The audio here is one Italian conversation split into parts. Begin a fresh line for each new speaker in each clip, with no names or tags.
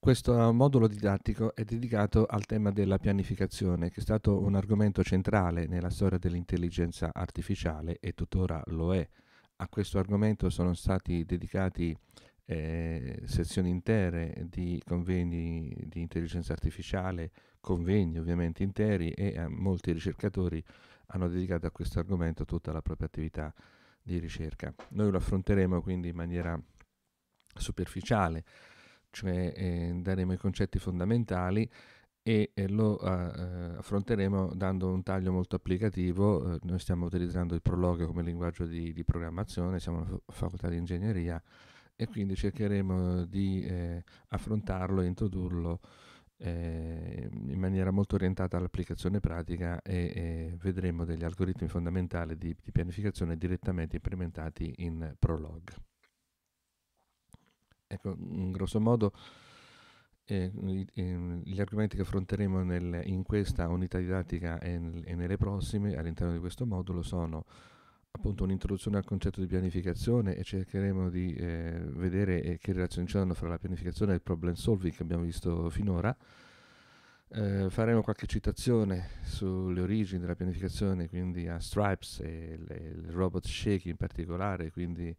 Questo modulo didattico è dedicato al tema della pianificazione, che è stato un argomento centrale nella storia dell'intelligenza artificiale e tuttora lo è. A questo argomento sono stati dedicati eh, sezioni intere di convegni di intelligenza artificiale, convegni ovviamente interi e eh, molti ricercatori hanno dedicato a questo argomento tutta la propria attività di ricerca. Noi lo affronteremo quindi in maniera superficiale cioè eh, daremo i concetti fondamentali e eh, lo eh, affronteremo dando un taglio molto applicativo. Eh, noi stiamo utilizzando il prologo come linguaggio di, di programmazione, siamo una facoltà di ingegneria e quindi cercheremo di eh, affrontarlo e introdurlo eh, in maniera molto orientata all'applicazione pratica e, e vedremo degli algoritmi fondamentali di, di pianificazione direttamente implementati in Prolog. Ecco, in grosso modo eh, gli argomenti che affronteremo nel, in questa unità didattica e, e nelle prossime all'interno di questo modulo sono appunto un'introduzione al concetto di pianificazione e cercheremo di eh, vedere eh, che relazioni c'erano fra la pianificazione e il problem solving che abbiamo visto finora. Eh, faremo qualche citazione sulle origini della pianificazione, quindi a Stripes e il robot shake in particolare, quindi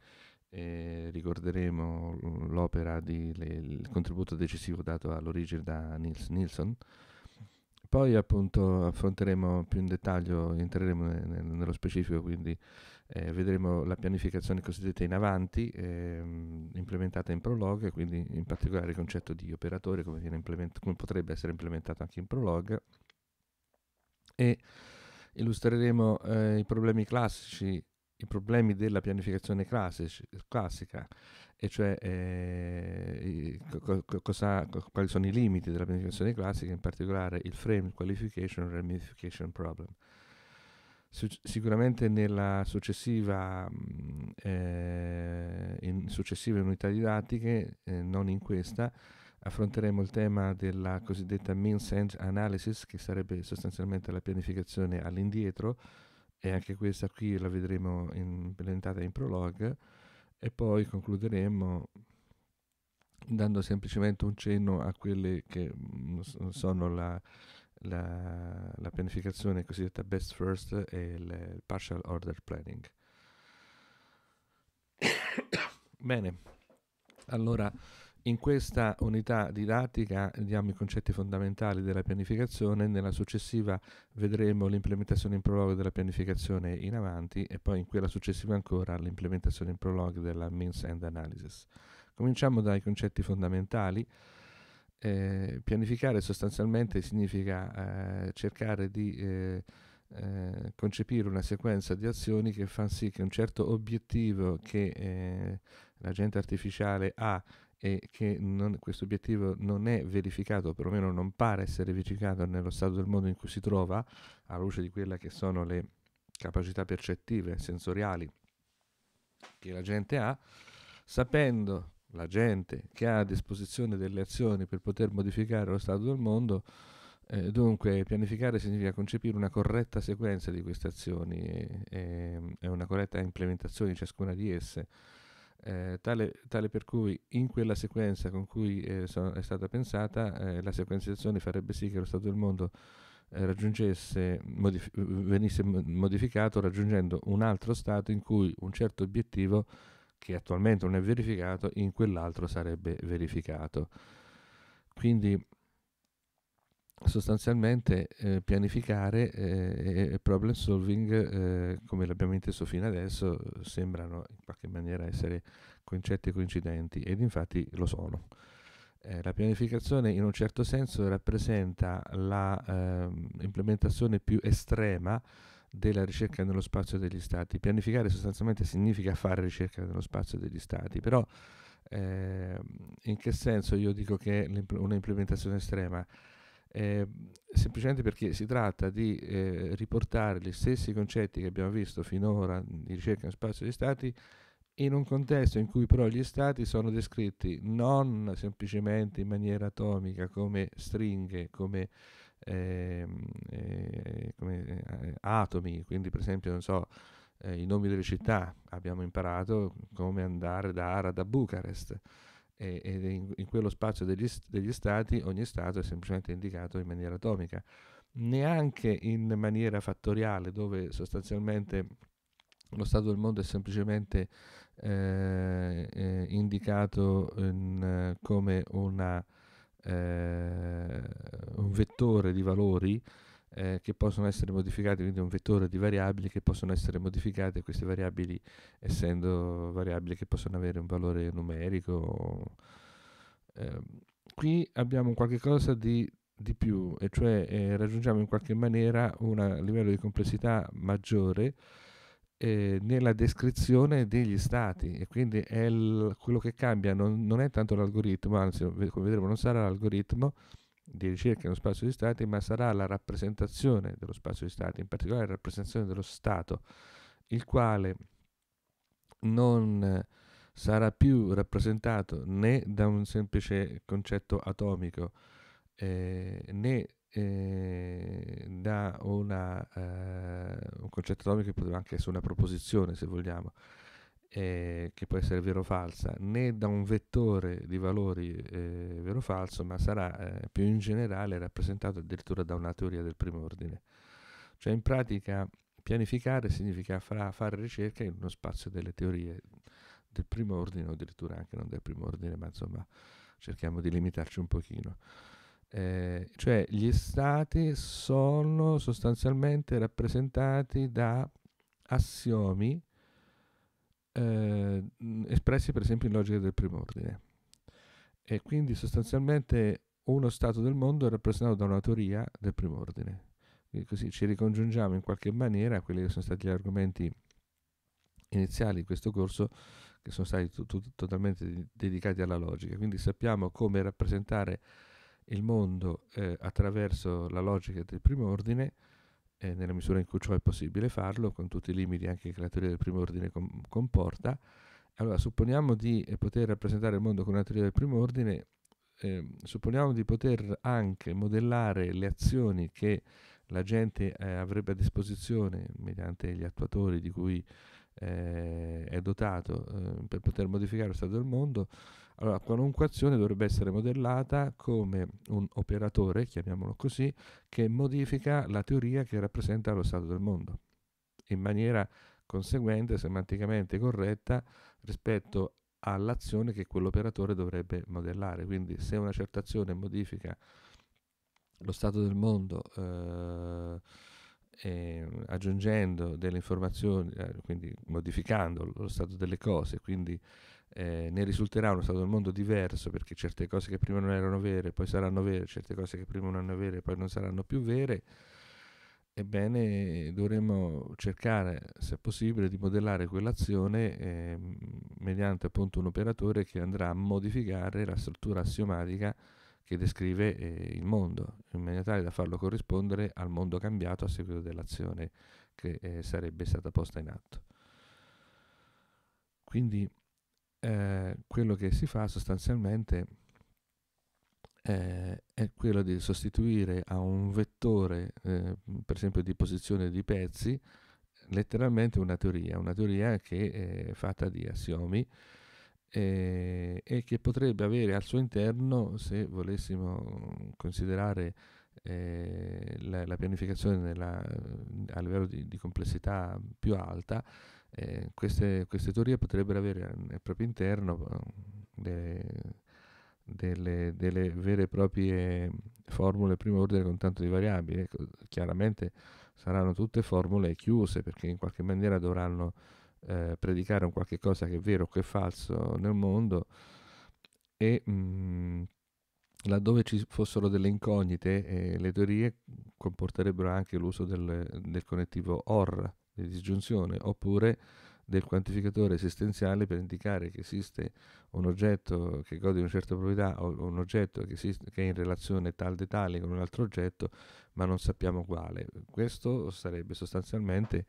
eh, ricorderemo l'opera di le, il contributo decisivo dato all'origine da Nils Nilsson. Poi appunto affronteremo più in dettaglio, entreremo ne, ne, nello specifico, quindi eh, vedremo la pianificazione cosiddetta in avanti, eh, implementata in Prolog, quindi in particolare il concetto di operatore, come, implement- come potrebbe essere implementato anche in Prolog. E illustreremo eh, i problemi classici i problemi della pianificazione classici, classica, e cioè eh, co- co- cosa, co- quali sono i limiti della pianificazione classica, in particolare il frame qualification e ramification problem. Su- sicuramente nella successiva, mm, eh, in successive unità didattiche, eh, non in questa, affronteremo il tema della cosiddetta means end analysis, che sarebbe sostanzialmente la pianificazione all'indietro, e anche questa qui la vedremo implementata in, in prologue e poi concluderemo dando semplicemente un cenno a quelle che mm, sono la, la, la, pianificazione cosiddetta best first e il, il partial order planning. Bene, allora in questa unità didattica diamo i concetti fondamentali della pianificazione, nella successiva vedremo l'implementazione in prologo della pianificazione in avanti e poi in quella successiva ancora l'implementazione in prologo della means and analysis. Cominciamo dai concetti fondamentali. Eh, pianificare sostanzialmente significa eh, cercare di eh, eh concepire una sequenza di azioni che fa sì che un certo obiettivo che eh, l'agente artificiale ha e che non, questo obiettivo non è verificato, perlomeno non pare essere verificato nello stato del mondo in cui si trova, alla luce di quelle che sono le capacità percettive, sensoriali che la gente ha, sapendo la gente che ha a disposizione delle azioni per poter modificare lo stato del mondo, eh, dunque pianificare significa concepire una corretta sequenza di queste azioni e, ehm, e, e una corretta implementazione di ciascuna di esse eh, tale, tale, per cui in quella sequenza con cui eh, so, è stata pensata eh, la sequenziazione farebbe sì che lo stato del mondo eh, modif- venisse modificato raggiungendo un altro stato in cui un certo obiettivo che attualmente non è verificato in quell'altro sarebbe verificato. Quindi sostanzialmente eh, pianificare eh, e problem solving, eh, come l'abbiamo inteso fino adesso, sembrano in qualche maniera essere concetti coincidenti ed infatti lo sono. Eh, la pianificazione in un certo senso rappresenta l'implementazione ehm, più estrema della ricerca nello spazio degli stati. Pianificare sostanzialmente significa fare ricerca nello spazio degli stati, però ehm, in che senso io dico che è implementazione estrema? eh, semplicemente perché si tratta di eh, riportare gli stessi concetti che abbiamo visto finora di ricerca in spazio degli stati in un contesto in cui però gli stati sono descritti non semplicemente in maniera atomica come stringhe, come, eh, eh, come eh, atomi, quindi per esempio non so, eh, i nomi delle città abbiamo imparato come andare da Ara a Bucarest e, e in, in, quello spazio degli, degli stati ogni stato è semplicemente indicato in maniera atomica. Neanche in maniera fattoriale, dove sostanzialmente lo stato del mondo è semplicemente eh, eh, indicato in, come una, eh, un vettore di valori eh, che possono essere modificate, quindi un vettore di variabili che possono essere modificate, queste variabili essendo variabili che possono avere un valore numerico. Eh, qui abbiamo qualcosa di, di più, e cioè eh, raggiungiamo in qualche maniera un livello di complessità maggiore eh, nella descrizione degli stati e quindi il, quello che cambia non, non, è tanto l'algoritmo, anzi come vedremo non sarà l'algoritmo, di ricerca nello spazio di Stati, ma sarà la rappresentazione dello spazio di Stati, in particolare la rappresentazione dello Stato, il quale non sarà più rappresentato né da un semplice concetto atomico eh, né eh, da una, eh, un concetto atomico che potrebbe anche essere una proposizione, se vogliamo, eh, che può essere vera o falsa, né da un vettore di valori eh, vero o falso, ma sarà eh, più in generale rappresentato addirittura da una teoria del primo ordine. Cioè in pratica pianificare significa fra, fare ricerca in uno spazio delle teorie del primo ordine o addirittura anche non del primo ordine, ma insomma cerchiamo di limitarci un pochino. Eh, cioè gli stati sono sostanzialmente rappresentati da assiomi eh, espressi per esempio in logica del primo ordine. E quindi sostanzialmente uno stato del mondo è rappresentato da una teoria del primo ordine. Quindi così ci ricongiungiamo in qualche maniera a quelli che sono stati gli argomenti iniziali di questo corso, che sono stati t- t- totalmente dedicati alla logica. Quindi sappiamo come rappresentare il mondo eh, attraverso la logica del primo ordine eh, nella misura in cui ciò è possibile farlo, con tutti i limiti anche che la teoria del primo ordine com- comporta. Allora, supponiamo di eh, poter rappresentare il mondo con una teoria del primo ordine, eh, supponiamo di poter anche modellare le azioni che la gente eh, avrebbe a disposizione mediante gli attuatori di cui eh, è dotato eh, per poter modificare lo stato del mondo, allora qualunque azione dovrebbe essere modellata come un operatore, chiamiamolo così, che modifica la teoria che rappresenta lo stato del mondo in maniera conseguente, semanticamente corretta rispetto all'azione che quell'operatore dovrebbe modellare. Quindi se una certa azione modifica lo stato del mondo eh, eh, aggiungendo delle informazioni, eh, quindi modificando lo stato delle cose, quindi eh, ne risulterà uno stato del mondo diverso perché certe cose che prima non erano vere poi saranno vere, certe cose che prima non erano vere poi non saranno più vere, ebbene dovremmo cercare, se possibile, di modellare quell'azione ehm, mediante appunto un operatore che andrà a modificare la struttura assiomatica che descrive eh, il mondo, in maniera tale da farlo corrispondere al mondo cambiato a seguito dell'azione che eh, sarebbe stata posta in atto. Quindi eh, quello che si fa sostanzialmente eh, è quello di sostituire a un vettore, eh, per esempio di posizione di pezzi, letteralmente una teoria, una teoria che eh, è fatta di assiomi eh, e che potrebbe avere al suo interno, se volessimo considerare eh, la, la, pianificazione nella, a livello di, di, complessità più alta, eh, queste, queste, teorie potrebbero avere nel proprio interno eh, de, delle, delle, vere e proprie formule primo ordine con tanto di variabili. Ecco, chiaramente saranno tutte formule chiuse perché in qualche maniera dovranno eh, predicare un qualche cosa che è vero o che è falso nel mondo e mh, mm, laddove ci fossero delle incognite eh, le teorie comporterebbero anche l'uso del, del connettivo OR di disgiunzione oppure del quantificatore esistenziale per indicare che esiste un oggetto che gode di una certa proprietà o un oggetto che, esiste, che è in relazione tal de tale con un altro oggetto ma non sappiamo quale. Questo sarebbe sostanzialmente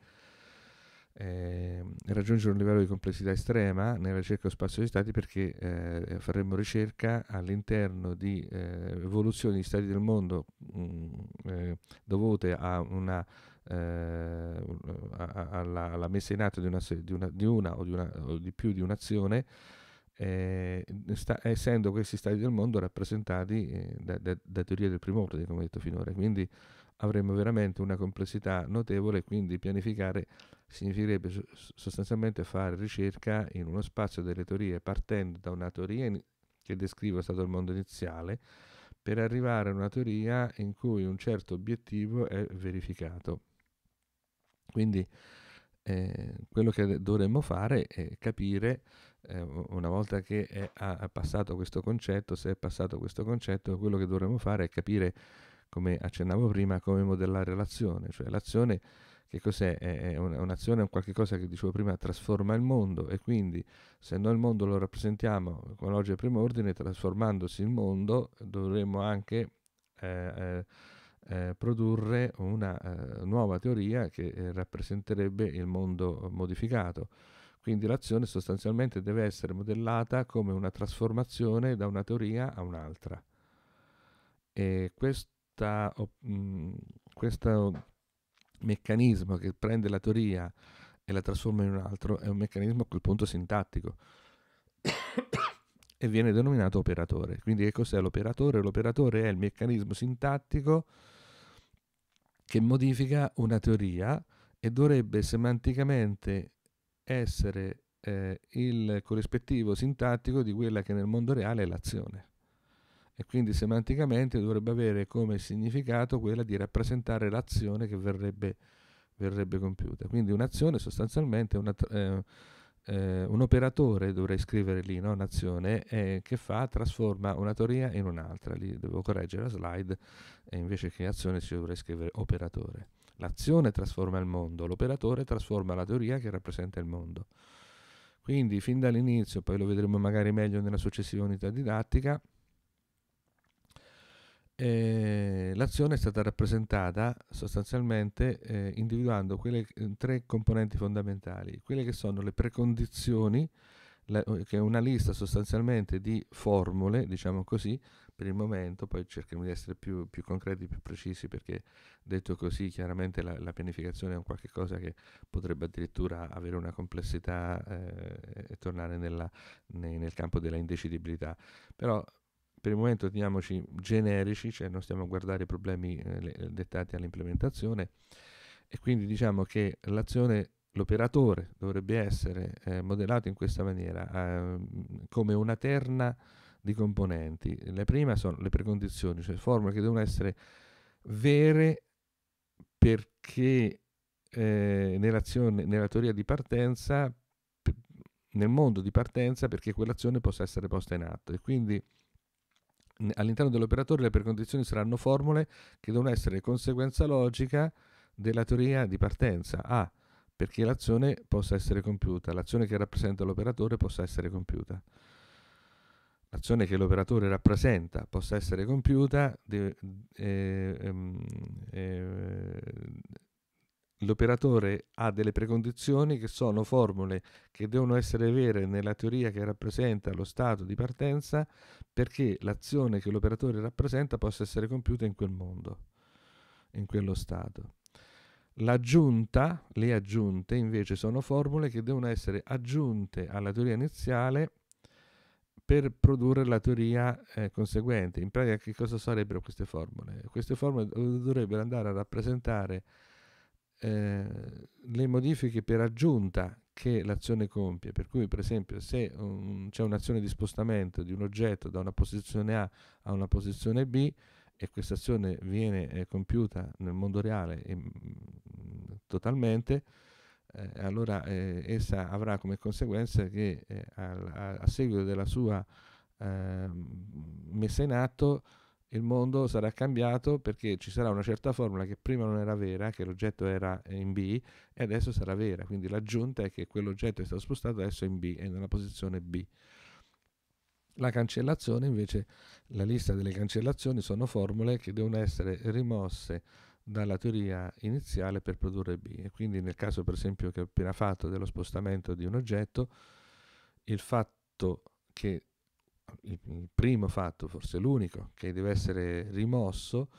eh, raggiungere un livello di complessità estrema nella ricerca dello spazio di stati perché eh, faremmo ricerca all'interno di eh, evoluzioni di stati del mondo mh, mm, eh, dovute a una, eh, a, alla, alla, messa in atto di una, di una, di una, o, di una o, di più di un'azione eh, sta, essendo questi stati del mondo rappresentati da, da, da, teorie del primo ordine come ho detto finora quindi avremo veramente una complessità notevole quindi pianificare significherebbe sostanzialmente fare ricerca in uno spazio delle teorie partendo da una teoria che descrive stato il mondo iniziale per arrivare a una teoria in cui un certo obiettivo è verificato. Quindi eh, quello che dovremmo fare è capire, eh, una volta che è, ha passato questo concetto, se è passato questo concetto, quello che dovremmo fare è capire, come accennavo prima, come modellare l'azione, cioè l'azione che cos'è? È un'azione, è un qualche cosa che dicevo prima, trasforma il mondo e quindi se noi il mondo lo rappresentiamo con di primo ordine, trasformandosi il mondo, dovremmo anche eh, eh, eh, produrre una eh, nuova teoria che eh, rappresenterebbe il mondo modificato. Quindi l'azione sostanzialmente deve essere modellata come una trasformazione da una teoria a un'altra. E questa, op- mh, mm, questa meccanismo che prende la teoria e la trasforma in un altro è un meccanismo a quel punto sintattico e viene denominato operatore. Quindi che cos'è l'operatore? L'operatore è il meccanismo sintattico che modifica una teoria e dovrebbe semanticamente essere eh, il corrispettivo sintattico di quella che nel mondo reale è l'azione e quindi semanticamente dovrebbe avere come significato quella di rappresentare l'azione che verrebbe, verrebbe compiuta. Quindi un'azione sostanzialmente una, eh, eh, un operatore, dovrei scrivere lì, no? un'azione eh, che fa, trasforma una teoria in un'altra. Lì devo correggere la slide e invece che azione si dovrei scrivere operatore. L'azione trasforma il mondo, l'operatore trasforma la teoria che rappresenta il mondo. Quindi fin dall'inizio, poi lo vedremo magari meglio nella successiva unità didattica, eh, l'azione è stata rappresentata sostanzialmente eh, individuando quelle, eh, tre componenti fondamentali, quelle che sono le precondizioni, la, che è una lista sostanzialmente di formule, diciamo così, per il momento, poi cerchiamo di essere più, più concreti, più precisi, perché detto così chiaramente la, la, pianificazione è un qualche cosa che potrebbe addirittura avere una complessità eh, e tornare nella, nei, nel campo della indecidibilità. Però per il momento teniamoci generici, cioè non stiamo a guardare i problemi eh, eh, dettati all'implementazione e quindi diciamo che l'azione, l'operatore dovrebbe essere eh, modellato in questa maniera, eh, come una terna di componenti. La prima sono le precondizioni, cioè formule che devono essere vere perché eh, nell'azione, nella teoria di partenza, nel mondo di partenza, perché quell'azione possa essere posta in atto e quindi all'interno dell'operatore le precondizioni saranno formule che devono essere conseguenza logica della teoria di partenza. A. Ah, perché l'azione possa essere compiuta, l'azione che rappresenta l'operatore possa essere compiuta. L'azione che l'operatore rappresenta possa essere compiuta de, eh, ehm, eh, eh, l'operatore ha delle precondizioni che sono formule che devono essere vere nella teoria che rappresenta lo stato di partenza perché l'azione che l'operatore rappresenta possa essere compiuta in quel mondo, in quello stato. L'aggiunta, le aggiunte invece sono formule che devono essere aggiunte alla teoria iniziale per produrre la teoria eh, conseguente. In pratica che cosa sarebbero queste formule? Queste formule dovrebbero andare a rappresentare eh, le modifiche per aggiunta che l'azione compie, per cui per esempio se un, c'è un'azione di spostamento di un oggetto da una posizione A a una posizione B e questa azione viene eh, compiuta nel mondo reale e, mh, mm, totalmente, eh, allora eh, essa avrà come conseguenza che eh, a, a, seguito della sua ehm, messa in atto il mondo sarà cambiato perché ci sarà una certa formula che prima non era vera, che l'oggetto era in B e adesso sarà vera. Quindi l'aggiunta è che quell'oggetto è stato spostato adesso in B, è nella posizione B. La cancellazione invece, la lista delle cancellazioni sono formule che devono essere rimosse dalla teoria iniziale per produrre B. E quindi nel caso per esempio che ho appena fatto dello spostamento di un oggetto, il fatto che il primo fatto, forse l'unico, che deve essere rimosso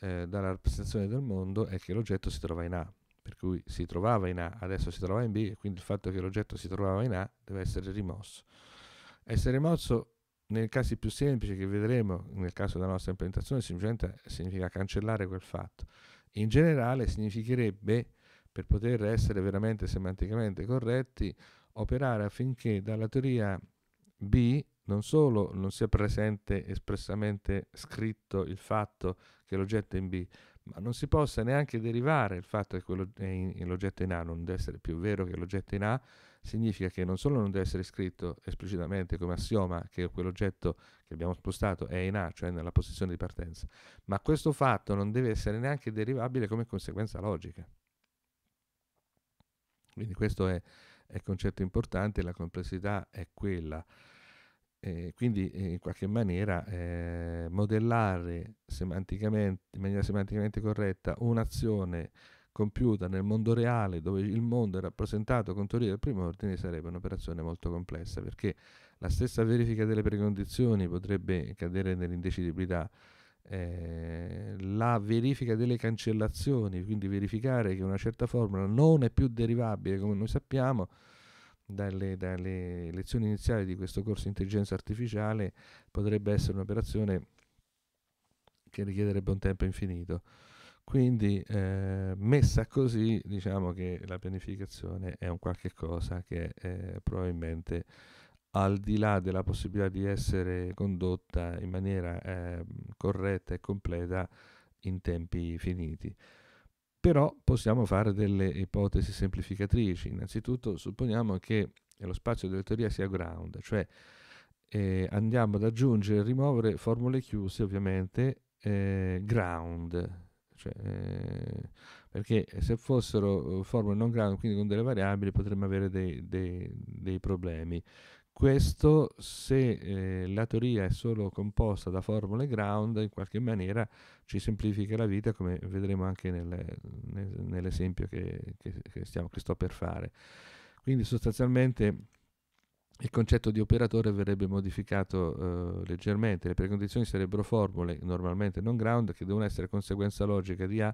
eh, dalla rappresentazione del mondo è che l'oggetto si trova in A, per cui si trovava in A, adesso si trova in B, e quindi il fatto che l'oggetto si trovava in A deve essere rimosso. Essere rimosso nei casi più semplici che vedremo, nel caso della nostra implementazione, semplicemente significa cancellare quel fatto. In generale significherebbe, per poter essere veramente semanticamente corretti, operare affinché dalla teoria B non solo non sia presente espressamente scritto il fatto che l'oggetto è in B, ma non si possa neanche derivare il fatto che l'oggetto è in A non deve essere più vero che l'oggetto è in A, significa che non solo non deve essere scritto esplicitamente come assioma che quell'oggetto che abbiamo spostato è in A, cioè nella posizione di partenza, ma questo fatto non deve essere neanche derivabile come conseguenza logica. Quindi questo è il concetto importante, la complessità è quella. Eh, quindi in qualche maniera eh, modellare semanticamente, in maniera semanticamente corretta un'azione compiuta nel mondo reale dove il mondo è rappresentato con teoria del primo ordine sarebbe un'operazione molto complessa perché la stessa verifica delle precondizioni potrebbe cadere nell'indecidibilità eh, la verifica delle cancellazioni quindi verificare che una certa formula non è più derivabile come noi sappiamo dalle, dalle lezioni iniziali di questo corso intelligenza artificiale potrebbe essere un'operazione che richiederebbe un tempo infinito. Quindi eh, messa così diciamo che la pianificazione è un qualche cosa che eh, probabilmente al di là della possibilità di essere condotta in maniera eh, corretta e completa in tempi finiti però possiamo fare delle ipotesi semplificatrici. Innanzitutto supponiamo che lo spazio della teoria sia ground, cioè eh, andiamo ad aggiungere e rimuovere formule chiuse ovviamente eh, ground, cioè, eh, perché se fossero eh, formule non ground, quindi con delle variabili, potremmo avere dei, dei, dei problemi. Questo se eh, la teoria è solo composta da formule ground, in qualche maniera ci semplifica la vita, come vedremo anche nel, nel, nell'esempio che, che, che, stiamo, che sto per fare. Quindi sostanzialmente il concetto di operatore verrebbe modificato eh, leggermente, le precondizioni sarebbero formule normalmente non ground che devono essere conseguenza logica di A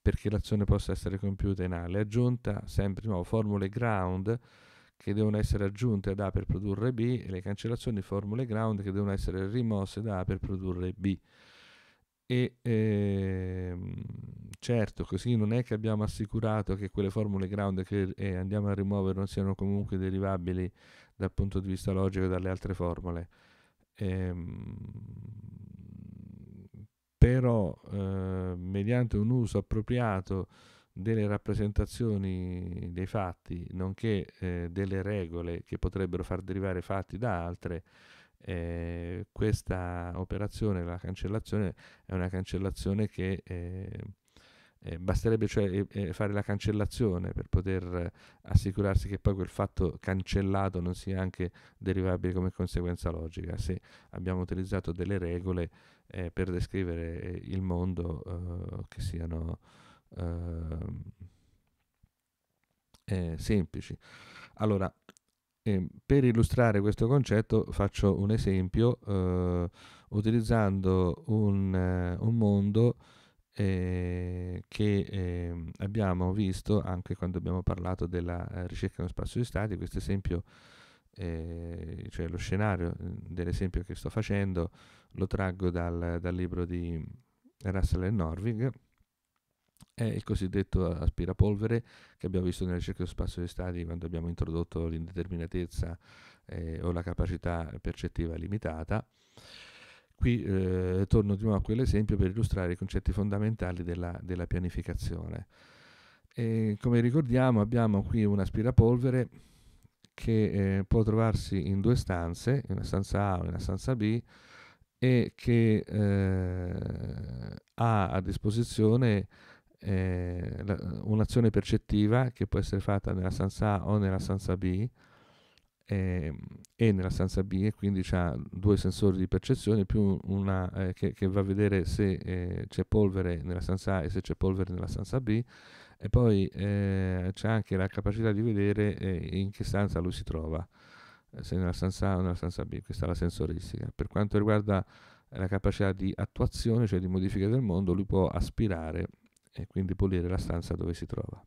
perché l'azione possa essere compiuta in A. Le aggiunta sempre di nuovo formule ground che devono essere aggiunte ad A per produrre B e le cancellazioni formule ground che devono essere rimosse da A per produrre B. E ehm, certo, così non è che abbiamo assicurato che quelle formule ground che eh, andiamo a rimuovere non siano comunque derivabili dal punto di vista logico dalle altre formule. Ehm, però eh, mediante un uso appropriato delle rappresentazioni dei fatti, nonché eh, delle regole che potrebbero far derivare fatti da altre, eh, questa operazione, la cancellazione, è una cancellazione che eh, eh basterebbe cioè fare la cancellazione per poter assicurarsi che poi quel fatto cancellato non sia anche derivabile come conseguenza logica. Se abbiamo utilizzato delle regole eh, per descrivere eh, il mondo che siano Ehm, eh, semplici. Allora, eh, per illustrare questo concetto faccio un esempio eh, utilizzando un, eh, un mondo eh, che eh, abbiamo visto anche quando abbiamo parlato della eh, ricerca nello spazio di stati, questo esempio, eh, cioè lo scenario mm, dell'esempio che sto facendo, lo traggo dal, dal libro di Russell e Norvig, è il cosiddetto aspirapolvere che abbiamo visto nelle ricerche dello spazio dei stadi quando abbiamo introdotto l'indeterminatezza eh, o la capacità percettiva limitata. Qui eh, torno di nuovo a quell'esempio per illustrare i concetti fondamentali della, della pianificazione. E come ricordiamo abbiamo qui un aspirapolvere che eh, può trovarsi in due stanze, una stanza A e una stanza B, e che eh, ha a disposizione eh, un'azione percettiva che può essere fatta nella stanza A o nella stanza B eh, e nella stanza B e quindi ha due sensori di percezione più una eh, che, che, va a vedere se eh, c'è polvere nella stanza A e se c'è polvere nella stanza B e poi eh, c'è anche la capacità di vedere eh, in che stanza lui si trova se nella stanza A o nella stanza B, questa è la sensoristica. Per quanto riguarda la capacità di attuazione, cioè di modifica del mondo, lui può aspirare e quindi pulire la stanza dove si trova.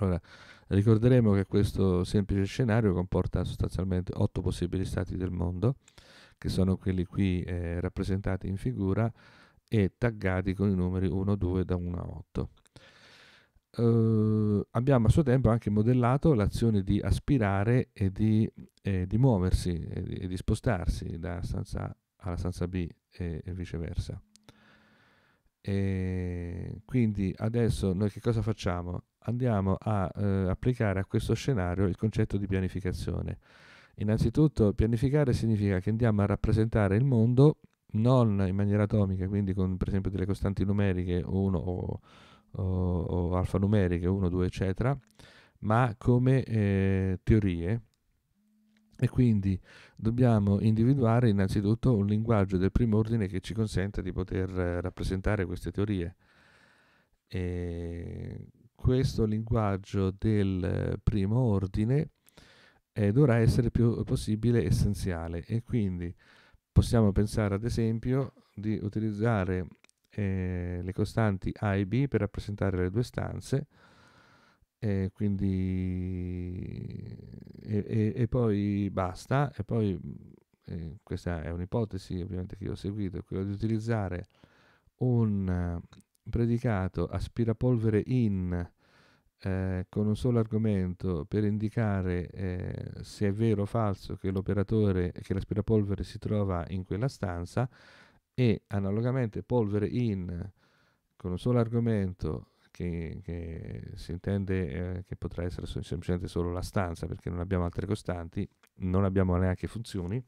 Allora, ricorderemo che questo semplice scenario comporta sostanzialmente otto possibili stati del mondo, che sono quelli qui eh, rappresentati in figura e taggati con i numeri 1, 2 da 1 a 8. Uh, eh, abbiamo a suo tempo anche modellato l'azione di aspirare e di, eh, di muoversi e di, e di, spostarsi da stanza A alla stanza B e, e viceversa. E ehm, quindi adesso noi che cosa facciamo? Andiamo a eh, applicare a questo scenario il concetto di pianificazione. Innanzitutto pianificare significa che andiamo a rappresentare il mondo non in maniera atomica, quindi con per esempio delle costanti numeriche 1 o, o, o alfanumeriche 1, 2 eccetera, ma come eh, teorie e quindi dobbiamo individuare innanzitutto un linguaggio del primo ordine che ci consenta di poter eh, rappresentare queste teorie. E questo linguaggio del eh, primo ordine eh, dovrà essere più possibile essenziale e quindi possiamo pensare ad esempio di utilizzare eh, le costanti A e B per rappresentare le due stanze e quindi e, e, e, poi basta e poi eh, questa è un'ipotesi ovviamente che io ho seguito quella di utilizzare un predicato aspirapolvere in eh, con un solo argomento per indicare eh, se è vero o falso che l'operatore che l'aspirapolvere si trova in quella stanza e analogamente polvere in con un solo argomento che, che si intende eh, che potrà essere semplicemente solo la stanza perché non abbiamo altre costanti, non abbiamo neanche funzioni,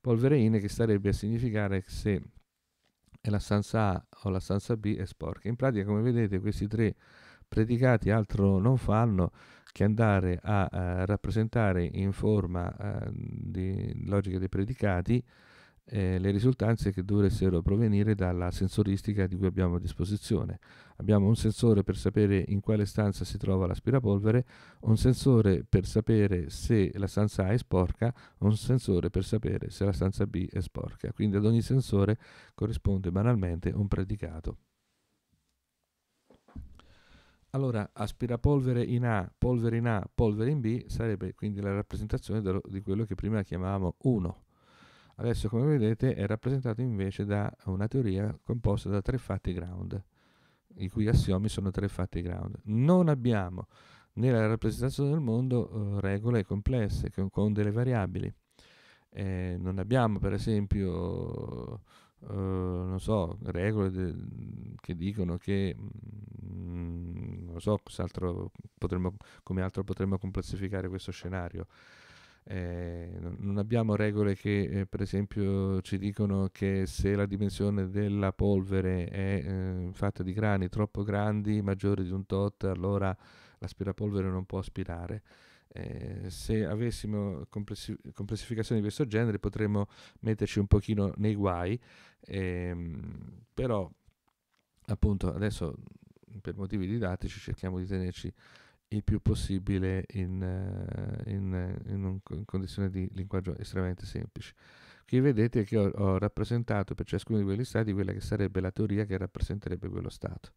polvere in che starebbe a significare se la stanza A o la stanza B è sporca. In pratica, come vedete, questi tre predicati altro non fanno che andare a, a eh, rappresentare in forma eh, di logica dei predicati eh, le risultanze che dovessero provenire dalla sensoristica di cui abbiamo a disposizione. Abbiamo un sensore per sapere in quale stanza si trova l'aspirapolvere, un sensore per sapere se la stanza A è sporca, un sensore per sapere se la stanza B è sporca. Quindi ad ogni sensore corrisponde banalmente un predicato. Allora, aspirapolvere in A, polvere in A, polvere in B sarebbe quindi la rappresentazione di quello che prima chiamavamo 1 Adesso, come vedete, è rappresentato invece da una teoria composta da tre fatti ground, i cui assiomi sono tre fatti ground. Non abbiamo nella rappresentazione del mondo eh, regole complesse con, delle variabili. Eh, non abbiamo, per esempio, eh, non so, regole de, che dicono che mh, mm, non so potremmo, come altro potremmo complessificare questo scenario. Eh, non abbiamo regole che eh, per esempio ci dicono che se la dimensione della polvere è eh, fatta di grani troppo grandi, maggiori di un tot, allora l'aspirapolvere non può aspirare. Eh, se avessimo complessi- complessificazioni di questo genere potremmo metterci un pochino nei guai, ehm, però appunto adesso per motivi didattici cerchiamo di tenerci il più possibile in, eh, in, eh, in, un, in condizione di linguaggio estremamente semplici. Qui vedete che ho, ho rappresentato per ciascuno di quegli stati quella che sarebbe la teoria che rappresenterebbe quello stato.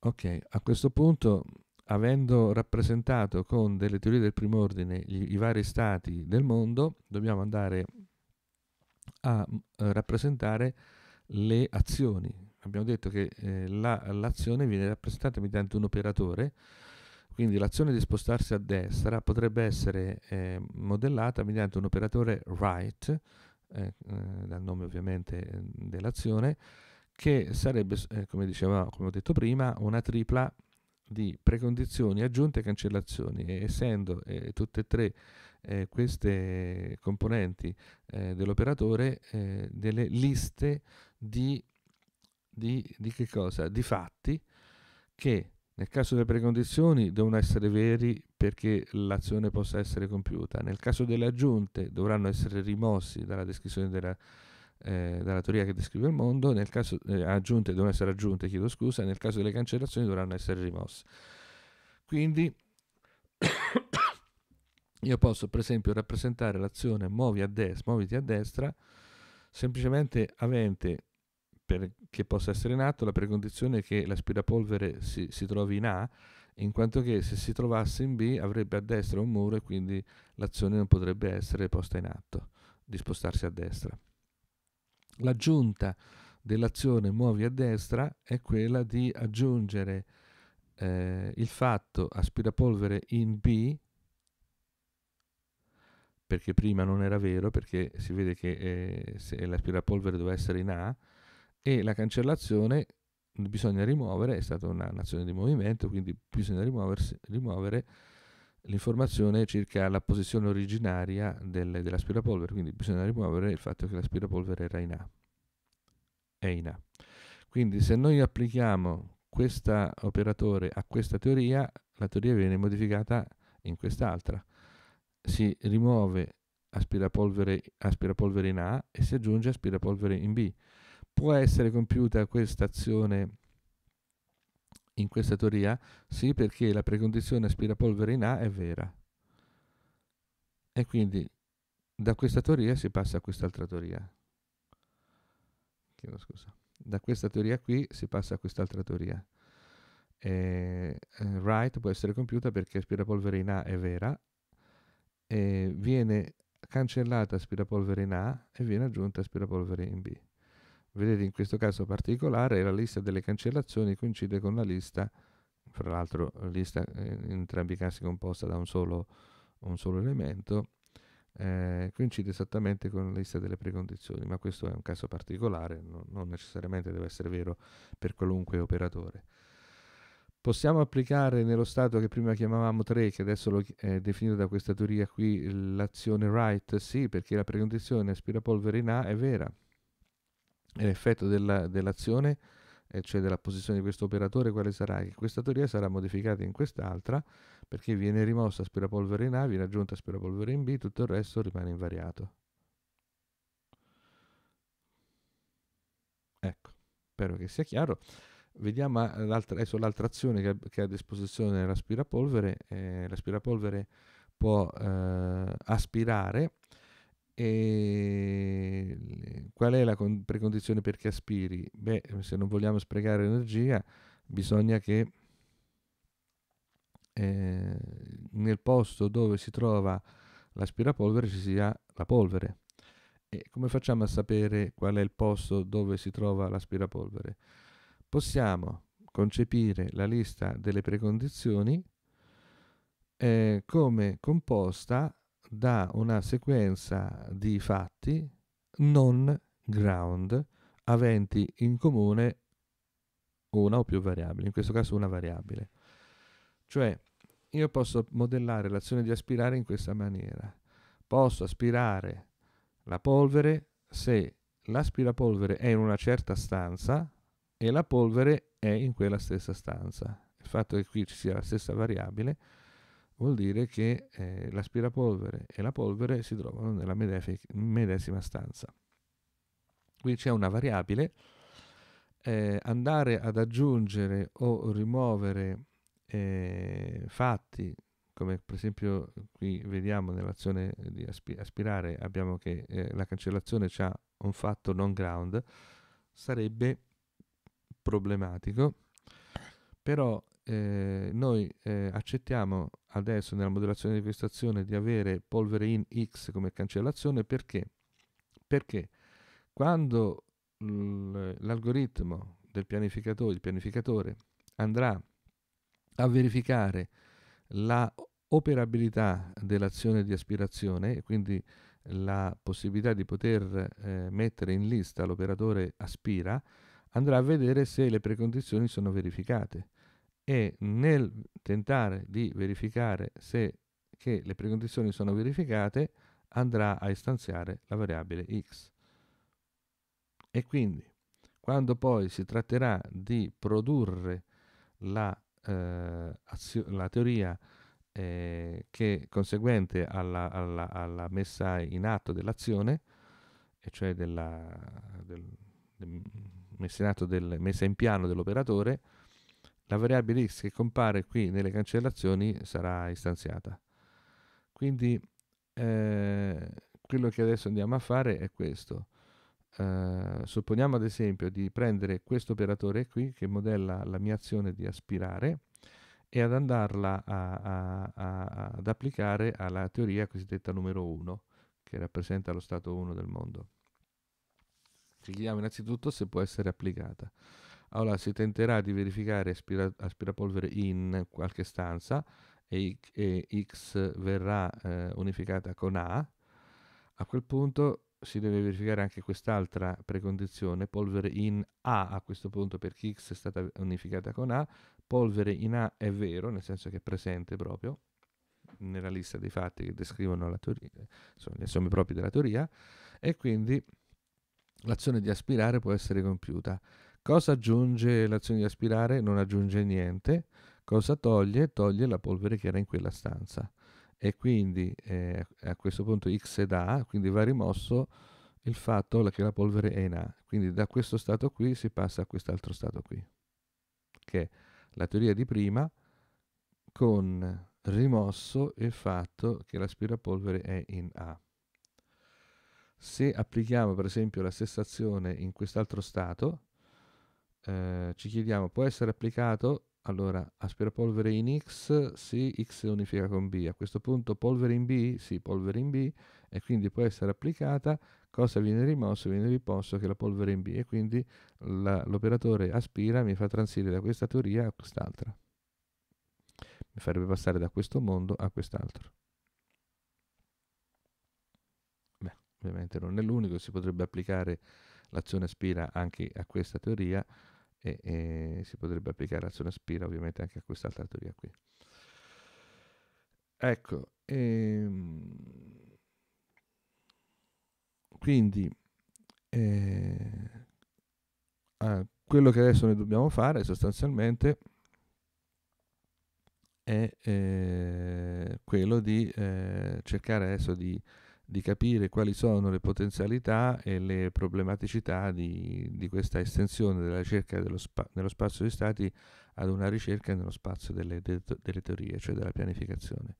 Ok, a questo punto, avendo rappresentato con delle teorie del primo ordine gli, i vari stati del mondo, dobbiamo andare a eh, rappresentare le azioni, abbiamo detto che eh, la, l'azione viene rappresentata mediante un operatore, quindi l'azione di spostarsi a destra potrebbe essere eh, modellata mediante un operatore right, eh, eh dal nome ovviamente eh, dell'azione, che sarebbe, eh, come, diceva, come ho detto prima, una tripla di precondizioni aggiunte e cancellazioni, e essendo tutte e tre eh, queste componenti eh, dell'operatore eh, delle liste di di, di che cosa? Di fatti che nel caso delle precondizioni devono essere veri perché l'azione possa essere compiuta. Nel caso delle aggiunte dovranno essere rimossi dalla descrizione della, eh, dalla teoria che descrive il mondo, nel caso eh, aggiunte devono essere aggiunte, chiedo scusa, nel caso delle cancellazioni dovranno essere rimosse. Quindi io posso per esempio rappresentare l'azione muovi a destra, muoviti a destra semplicemente avente perché possa essere in atto la precondizione è che l'aspirapolvere si, si trovi in A, in quanto che se si trovasse in B avrebbe a destra un muro e quindi l'azione non potrebbe essere posta in atto, di spostarsi a destra. L'aggiunta dell'azione muovi a destra è quella di aggiungere eh, il fatto aspirapolvere in B, perché prima non era vero, perché si vede che eh, se l'aspirapolvere doveva essere in A, e la cancellazione bisogna rimuovere, è stata un'azione di movimento, quindi bisogna rimuovere l'informazione circa la posizione originaria del, dell'aspirapolvere, quindi bisogna rimuovere il fatto che l'aspirapolvere era in A. È in A. Quindi se noi applichiamo questo operatore a questa teoria, la teoria viene modificata in quest'altra. Si rimuove aspirapolvere, aspirapolvere in A e si aggiunge aspirapolvere in B. Può essere compiuta questa azione in questa teoria? Sì, perché la precondizione aspirapolvere in A è vera. E quindi da questa teoria si passa a quest'altra teoria. Chiedo scusa. Da questa teoria qui si passa a quest'altra teoria. Eh, write può essere compiuta perché aspirapolvere in A è vera. E viene cancellata aspirapolvere in A e viene aggiunta aspirapolvere in B. Vedete, in questo caso particolare la lista delle cancellazioni coincide con la lista, fra l'altro lista eh, in entrambi i casi composta da un solo, un solo elemento, eh, coincide esattamente con la lista delle precondizioni, ma questo è un caso particolare, no, non necessariamente deve essere vero per qualunque operatore. Possiamo applicare nello stato che prima chiamavamo 3, che adesso è definito da questa teoria qui, l'azione write? Sì, perché la precondizione aspirapolvere in A è vera, e l'effetto della, dell'azione, eh, cioè della posizione di questo operatore, quale sarà? Che questa teoria sarà modificata in quest'altra perché viene rimossa aspirapolvere in A, viene aggiunta aspirapolvere in B, tutto il resto rimane invariato. Ecco, spero che sia chiaro. Vediamo eh, l'altra, adesso l'altra azione che, che ha a disposizione l'aspirapolvere. Eh, l'aspirapolvere può eh, aspirare e qual è la con- precondizione perché aspiri? Beh, se non vogliamo sprecare energia, bisogna che eh, nel posto dove si trova l'aspirapolvere ci sia la polvere. E come facciamo a sapere qual è il posto dove si trova l'aspirapolvere? Possiamo concepire la lista delle precondizioni eh, come composta da una sequenza di fatti non ground aventi in comune una o più variabili, in questo caso una variabile. Cioè io posso modellare l'azione di aspirare in questa maniera. Posso aspirare la polvere se l'aspirapolvere è in una certa stanza e la polvere è in quella stessa stanza. Il fatto che qui ci sia la stessa variabile vuol dire che eh, l'aspirapolvere e la polvere si trovano nella medesima stanza. Qui c'è una variabile, eh, andare ad aggiungere o rimuovere eh, fatti, come per esempio qui vediamo nell'azione di aspirare, abbiamo che eh, la cancellazione ha un fatto non ground, sarebbe problematico, però eh, noi eh, accettiamo adesso nella modulazione di vegetazione di avere polvere in X come cancellazione perché? Perché quando l'algoritmo del pianificatore, il pianificatore andrà a verificare la operabilità dell'azione di aspirazione e quindi la possibilità di poter eh, mettere in lista l'operatore aspira, andrà a vedere se le precondizioni sono verificate e nel tentare di verificare se che le precondizioni sono verificate andrà a istanziare la variabile x. E quindi quando poi si tratterà di produrre la, eh, la teoria eh, che è conseguente alla, alla, alla, messa in atto dell'azione, e cioè della del, del messa in atto del, messa in piano dell'operatore, la variabile x che compare qui nelle cancellazioni sarà istanziata. Quindi eh, quello che adesso andiamo a fare è questo. Eh, supponiamo ad esempio di prendere questo operatore qui che modella la mia azione di aspirare e ad andarla a, a, a, ad applicare alla teoria cosiddetta numero 1 che rappresenta lo stato 1 del mondo. Chiediamo innanzitutto se può essere applicata. Allora si tenterà di verificare aspira, aspirapolvere in qualche stanza e, e X verrà eh, unificata con A. A quel punto si deve verificare anche quest'altra precondizione, polvere in A a questo punto perché X è stata unificata con A, polvere in A è vero, nel senso che è presente proprio nella lista dei fatti che descrivono la teoria, sono gli assomi propri della teoria, e quindi l'azione di aspirare può essere compiuta. Cosa aggiunge l'azione di aspirare? Non aggiunge niente. Cosa toglie? Toglie la polvere che era in quella stanza. E quindi eh, a questo punto X ed A, quindi va rimosso il fatto che la polvere è in A. Quindi da questo stato qui si passa a quest'altro stato qui, che è la teoria di prima con rimosso il fatto che l'aspirapolvere è in A. Se applichiamo per esempio la stessa azione in quest'altro stato, eh, ci chiediamo, può essere applicato? Allora, aspirapolvere in X, sì, X unifica con B. A questo punto polvere in B, sì, polvere in B, e quindi può essere applicata. Cosa viene rimosso? Viene riposto che la polvere in B, e quindi l'operatore aspira mi fa transire da questa teoria a quest'altra. Mi farebbe passare da questo mondo a quest'altro. Beh, ovviamente non è l'unico, si potrebbe applicare l'azione aspira anche a questa teoria, e, e si potrebbe applicare azione aspira ovviamente anche a quest'altra teoria qui. Ecco, ehm, quindi eh, ah, quello che adesso noi dobbiamo fare sostanzialmente è eh, quello di eh, cercare adesso di di capire quali sono le potenzialità e le problematicità di, di questa estensione della ricerca dello spa, nello spazio degli stati ad una ricerca nello spazio delle, de, delle teorie, cioè della pianificazione.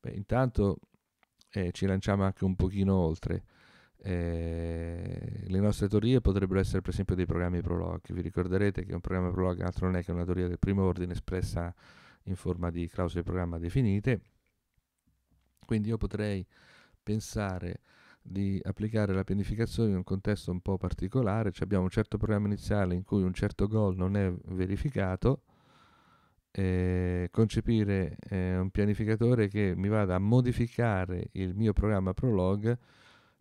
Beh, intanto eh, ci lanciamo anche un pochino oltre. Eh, le nostre teorie potrebbero essere per esempio dei programmi prolog. Vi ricorderete che un programma prolog altro non è che una teoria del primo ordine espressa in forma di clausole di programma definite. Quindi io potrei pensare di applicare la pianificazione in un contesto un po' particolare, cioè abbiamo un certo programma iniziale in cui un certo goal non è verificato, eh, concepire eh, un pianificatore che mi vada a modificare il mio programma Prolog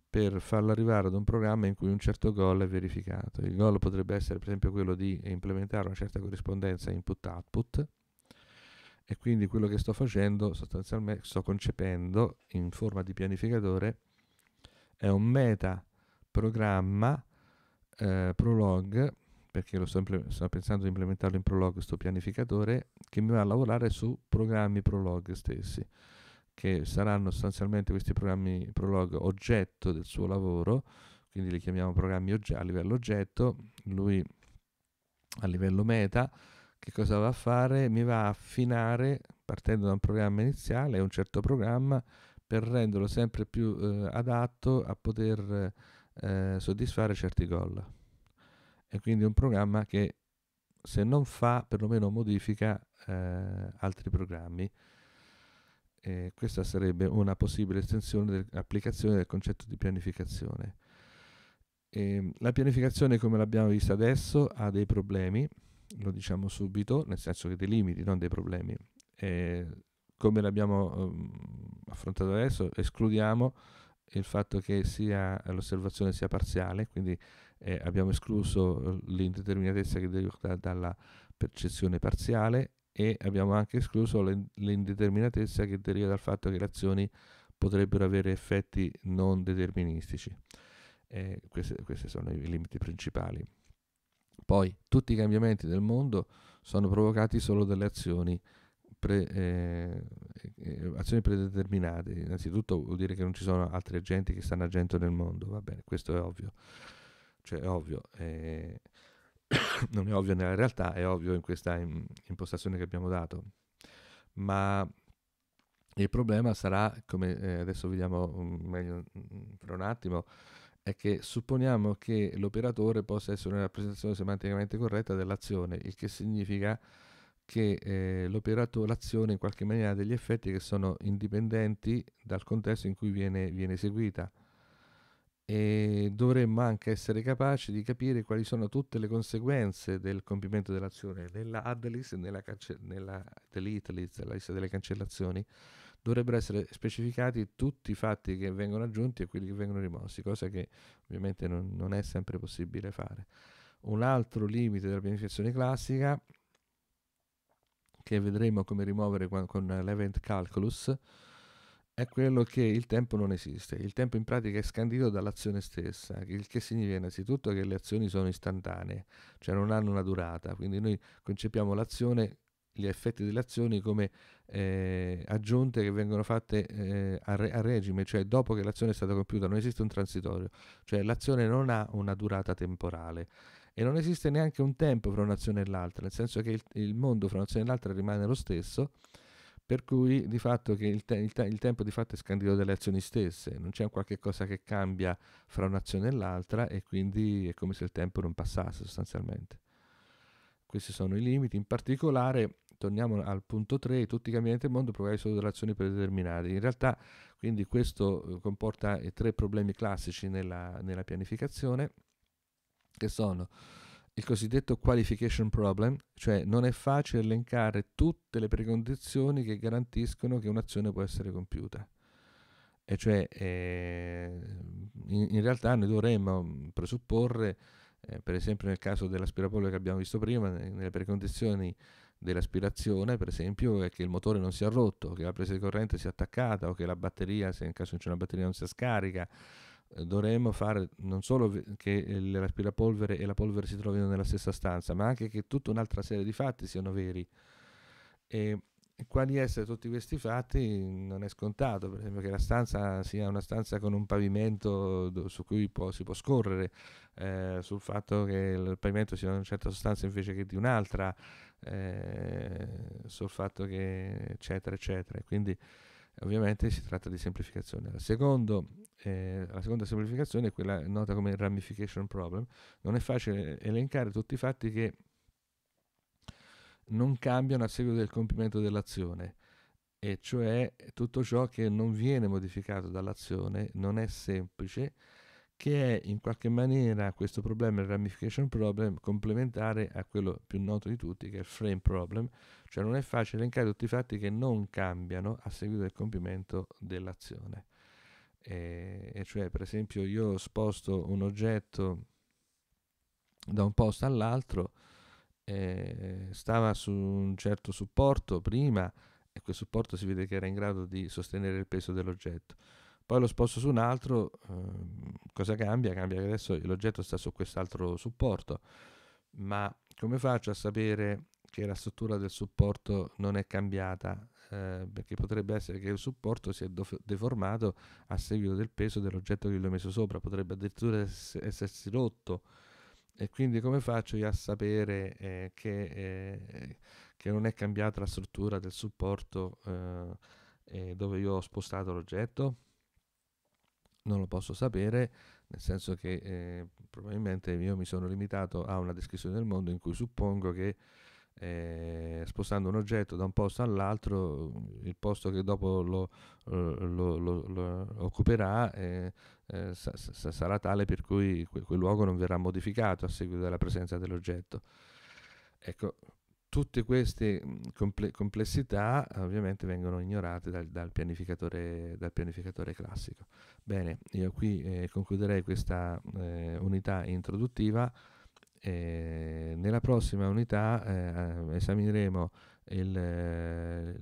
per farlo arrivare ad un programma in cui un certo goal è verificato. Il goal potrebbe essere per esempio quello di implementare una certa corrispondenza input-output, e quindi quello che sto facendo sostanzialmente sto concependo in forma di pianificatore è un meta programma eh, Prolog perché lo sto, sto, pensando di implementarlo in Prolog questo pianificatore che mi va a lavorare su programmi Prolog stessi che saranno sostanzialmente questi programmi Prolog oggetto del suo lavoro quindi li chiamiamo programmi ogge- a livello oggetto lui a livello meta che cosa va a fare? Mi va a affinare, partendo da un programma iniziale, un certo programma, per renderlo sempre più eh, adatto a poter eh, soddisfare certi gol. E quindi un programma che se non fa, perlomeno modifica eh, altri programmi. E questa sarebbe una possibile estensione dell'applicazione del concetto di pianificazione. E ehm, la pianificazione, come l'abbiamo vista adesso, ha dei problemi lo diciamo subito, nel senso che dei limiti, non dei problemi. E come l'abbiamo um, affrontato adesso, escludiamo il fatto che sia, l'osservazione sia parziale, quindi eh, abbiamo escluso eh, l'indeterminatezza che deriva dalla percezione parziale e abbiamo anche escluso l'indeterminatezza che deriva dal fatto che le azioni potrebbero avere effetti non deterministici. Eh, questi sono i limiti principali. Poi tutti i cambiamenti del mondo sono provocati solo dalle azioni, pre, eh, eh, azioni predeterminate. Innanzitutto vuol dire che non ci sono altri agenti che stanno agendo nel mondo, va bene, questo è ovvio. Cioè è ovvio, eh, non è ovvio nella realtà, è ovvio in questa in, impostazione che abbiamo dato. Ma il problema sarà, come eh, adesso vediamo mm, meglio mm, fra un attimo, è che supponiamo che l'operatore possa essere una rappresentazione semanticamente corretta dell'azione, il che significa che eh, l'azione in qualche maniera ha degli effetti che sono indipendenti dal contesto in cui viene, viene eseguita e dovremmo anche essere capaci di capire quali sono tutte le conseguenze del compimento dell'azione nella ad e nella, cance- nella delete list, la lista delle cancellazioni dovrebbero essere specificati tutti i fatti che vengono aggiunti e quelli che vengono rimossi, cosa che ovviamente non, non è sempre possibile fare. Un altro limite della pianificazione classica, che vedremo come rimuovere con, con l'event calculus, è quello che il tempo non esiste. Il tempo in pratica è scandito dall'azione stessa, il che significa innanzitutto che le azioni sono istantanee, cioè non hanno una durata, quindi noi concepiamo l'azione gli effetti delle azioni come eh, aggiunte che vengono fatte eh, a, re, a, regime, cioè dopo che l'azione è stata compiuta, non esiste un transitorio, cioè l'azione non ha una durata temporale e non esiste neanche un tempo fra un'azione e l'altra, nel senso che il, il mondo fra un'azione e l'altra rimane lo stesso, per cui di fatto che il, te, il, te, il tempo di fatto è scandito dalle azioni stesse, non c'è un qualche cosa che cambia fra un'azione e l'altra e quindi è come se il tempo non passasse sostanzialmente. Questi sono i limiti, in particolare torniamo al punto 3, tutti i cambiamenti del mondo provocati solo da azioni predeterminate. In realtà quindi questo eh, comporta eh, tre problemi classici nella, nella pianificazione, che sono il cosiddetto qualification problem, cioè non è facile elencare tutte le precondizioni che garantiscono che un'azione può essere compiuta. E cioè, eh, in, in, realtà noi dovremmo mm, presupporre, eh, per esempio nel caso dell'aspirapolvere che abbiamo visto prima, nelle precondizioni dell'aspirazione, per esempio, è che il motore non sia rotto, che la presa di corrente sia attaccata o che la batteria, se in caso non c'è una batteria, non sia scarica. Eh, dovremmo fare non solo che l'aspirapolvere e la polvere si trovino nella stessa stanza, ma anche che tutta un'altra serie di fatti siano veri. E quali essere tutti questi fatti non è scontato, per esempio che la stanza sia una stanza con un pavimento su cui può, si può scorrere, eh, sul fatto che il pavimento sia di una certa sostanza invece che di un'altra, eh, sul fatto che eccetera eccetera. Quindi ovviamente si tratta di semplificazione. La, secondo, eh, la seconda semplificazione è quella nota come ramification problem. Non è facile elencare tutti i fatti che non cambiano a seguito del compimento dell'azione, e cioè tutto ciò che non viene modificato dall'azione non è semplice, che è in qualche maniera questo problema, il ramification problem, complementare a quello più noto di tutti, che è il frame problem, cioè non è facile elencare tutti i fatti che non cambiano a seguito del compimento dell'azione. E, e cioè, per esempio, io sposto un oggetto da un posto all'altro, eh, stava su un certo supporto prima e quel supporto si vede che era in grado di sostenere il peso dell'oggetto. Poi lo sposto su un altro, eh, cosa cambia? Cambia che adesso l'oggetto sta su quest'altro supporto, ma come faccio a sapere che la struttura del supporto non è cambiata? Eh, perché potrebbe essere che il supporto si è dof- deformato a seguito del peso dell'oggetto che l'ho messo sopra, potrebbe addirittura ess- essersi rotto e quindi come faccio io a sapere eh, che, eh, che, non è cambiata la struttura del supporto eh, dove io ho spostato l'oggetto? Non lo posso sapere, nel senso che eh, probabilmente io mi sono limitato a una descrizione del mondo in cui suppongo che eh, spostando un oggetto da un posto all'altro, il posto che dopo lo, lo, lo, lo occuperà eh, eh, sa, sa, sarà tale per cui quel, quel luogo non verrà modificato a seguito della presenza dell'oggetto. Ecco, tutte queste mm, comple- complessità ovviamente vengono ignorate dal, dal, pianificatore, dal pianificatore, classico. Bene, io qui eh, concluderei questa eh, unità introduttiva eh, nella prossima unità eh, esamineremo il,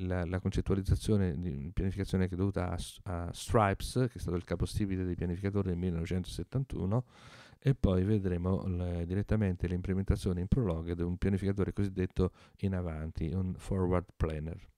la, la, concettualizzazione di pianificazione che è dovuta a, a, Stripes, che è stato il capostipite dei pianificatori nel 1971, e poi vedremo le, direttamente l'implementazione in prologue di un pianificatore cosiddetto in avanti, un forward planner.